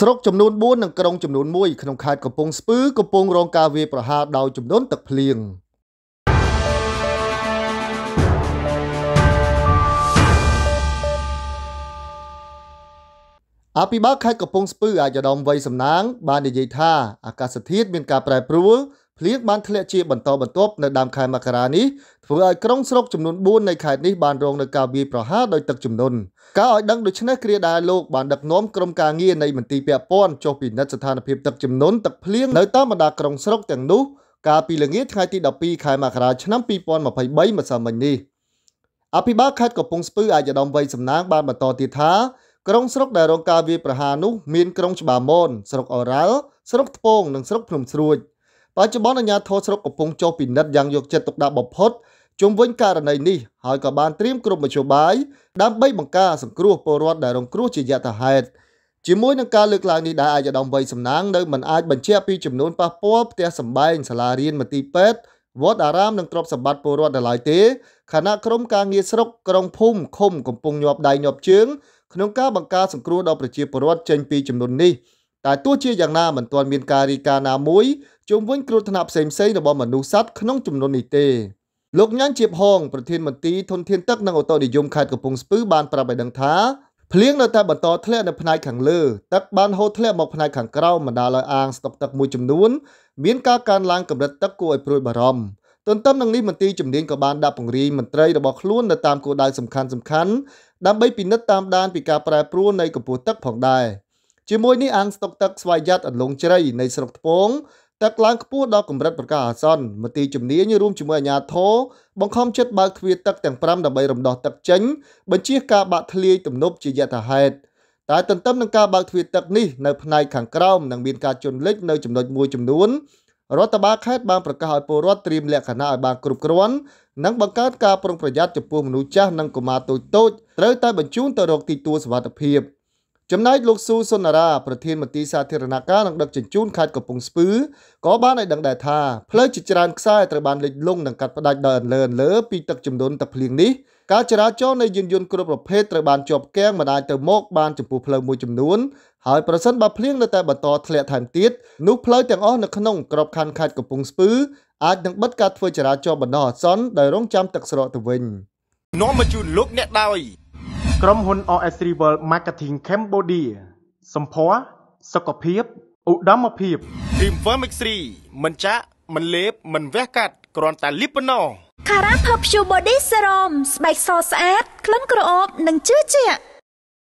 ស្រុកចំនួន4និងក្រុងចំនួន1ក្នុងខេត្តកំពង់ស្ពឺកំពុងរងការវាយប្រហារដោយចំនួនទឹកភ្លៀងអភិបាលខេត្តកំពង់ស្ពឺអាយដាមវ័យសំណាង បាននិយាយថាអាកាសធាតុមានការប្រែប្រួលភ្លៀងបានធ្លាក់ជា បន្តបន្ទាប់នៅដើមខែមករានេះធ្វើឲ្យក្រុងស្រុកចំនួន4នៃខេត្តនេះបានរងនឹងការវាយប្រហារដោយទឹកជំនន់ការឲ្យដឹងដូច្នេះគ្រាដាលោកបានដឹកនាំក្រុមការងារនៃមន្ទីរពាក់ព័ន្ធចុះពិនិត្យស្ថានភាពទឹកជំនន់ទឹកភ្លៀងនៅតាមបណ្ដាក្រុងស្រុកទាំងនោះកាលពីល្ងាចថ្ងៃទី12ខែមករាឆ្នាំ2023ម្សិលមិញនេះអភិបាលខេត្តកំពង់ស្ពឺអាយដាមវ័យសំណាងបានបន្តទៀតថាក្រុងស្រុកដែលរងការវាយប្រហារនោះមានក្រុងច្បារមនស្រុកអូរ៉ាល់ស្រុកថ្ពងនិងស្រុកភ្នំស្រួច។បច្ចុប្បន្នអាជ្ញាធរស្រុកកំពុងចុះពិនិត្យយ៉ាងយកចិត្តទុកដាក់បំផុតជុំវិញករណីនេះហើយក៏បានត្រៀមគ្រប់មធ្យោបាយដើម្បីបង្ការសង្គ្រោះពលរដ្ឋដែលរងគ្រោះជាយថាហេតុជាមួយនឹងការលើកឡើងនេះដែរអាយដាមវ័យសំណាងនៅមិនអាចបញ្ជាក់ពីចំនួនប៉ះពាល់ផ្ទះសម្បែងសាលារៀនមន្ទីរពេទ្យវត្តអារាមនិងទ្រព្យសម្បត្តិពលរដ្ឋដល់ឡើយទេខណៈក្រុមការងារស្រុកក្រុងភូមិឃុំកំពុងញាប់ដៃញាប់ជើងក្នុងការបង្ការសង្គ្រោះដល់ប្រជាពលរដ្ឋចេញពីចំនួននេះតែទោះជាយ៉ាងណាមិនទាន់មានការរីកាណាមួយជុំវិញគ្រោះថ្នាក់ផ្សេងៗរបស់មនុស្សសត្វក្នុងចំនួននេះទេលោកញ៉ាញ់ជៀបហងប្រធានមន្ទីរធនធានទឹកនិងអូតូនិយមខេត្តកំពង់ស្ពឺបានប្រាប់ឲ្យដឹងថាភ្លៀងនៅតែបន្តធ្លាក់នៅផ្នែកខាងលើទឹកបានហូរធ្លាក់មកផ្នែកខាងក្រោមបណ្ដាលឲ្យអាងស្តុកទឹកមួយចំនួន មានការកើនឡើងកម្រិតទឹកគួរឲ្យព្រួយបារម្ភទន្ទឹមនឹងនេះមន្ត្រីជំនាញក៏បានដាក់ពង្រាយមន្ត្រីរបស់ខ្លួននៅតាមគោលដៅសំខាន់សំខាន់ដើម្បីពិនិត្យតាមដានពីការប្រែប្រួលនៃកម្ពស់ទឹកផងដែរជាមួយនេះអាងស្តុកទឹកស្វ័យយ័តអន្លង់ជ្រៃនៃស្រុកថ្ពងទឹកឡើងខ្ពស់ដល់កម្រិតប្រកាសអាសន្នមន្ទីរជំនាញរួមជាមួយអាជ្ញាធរបង្ខំចិត្តបើកទ្វារទឹកទាំង5ដើម្បីរំដោះទឹកចេញបញ្ជាការបាក់ធ្លាយទំនប់ជាយថាហេតុតែទន្ទឹមនឹងការបើកទ្វារទឹកនេះនៅផ្នែកខាងក្រោមនឹងមានការជន់លិចនៅចំណុចមួយចំនួនរដ្ឋបាលខេត្តបានប្រកាសឲ្យពលរដ្ឋត្រៀមលក្ខណៈឲ្យបានគ្រប់គ្រាន់និងបង្កើតការប្រុងប្រយ័ត្នចំពោះមនុស្សចាស់និងកុមារតូចៗត្រូវតែបញ្ជូនទៅរកទីទួលសុវត្ថិភាព។ចំណែកលោកស៊ូសុនារាប្រធានមន្ទីរសាធារណការនិងដឹកជញ្ជូនខេត្តកំពង់ស្ពឺក៏បានឲ្យដឹងដែរថាផ្លូវជាច្រើនខ្សែត្រូវបានលិចលង់និងកាត់ផ្តាច់ដោយអន្លើអន្លើ ពីទឹកចំនួនទឹកភ្លៀងនេះ ការចរាចរណ៍នៃយានយន្តគ្រប់ប្រភេទត្រូវបានជាប់គាំងមិនអាចទៅមកបាន ចំពោះផ្លូវមួយចំនួនហើយប្រសិនបើភ្លៀងនៅតែបន្ត ធ្លាក់ថែមទៀតនោះផ្លូវទាំងអស់នៅក្នុងក្របខ័ណ្ឌខេត្តកំពង់ស្ពឺអាចនឹងបិទការធ្វើចរាចរណ៍បណ្ដោះអាសន្នដោយរងចាំទឹកស្រកទៅវិញនាំមកជូនលោកអ្នកដោយក្រុមហ៊ុន OS Rival Marketing Cambodia សម្ភារសុខភាពឧត្តមភាព Dreamworm X3 មិនចាក់មិនលេបមិនវះកាត់គ្រាន់តែលាបប៉ុណ្ណោះ Cara Perfume Body Serum ស្បែកសស្អាតក្លិនក្រអូបនិងជឿជាក់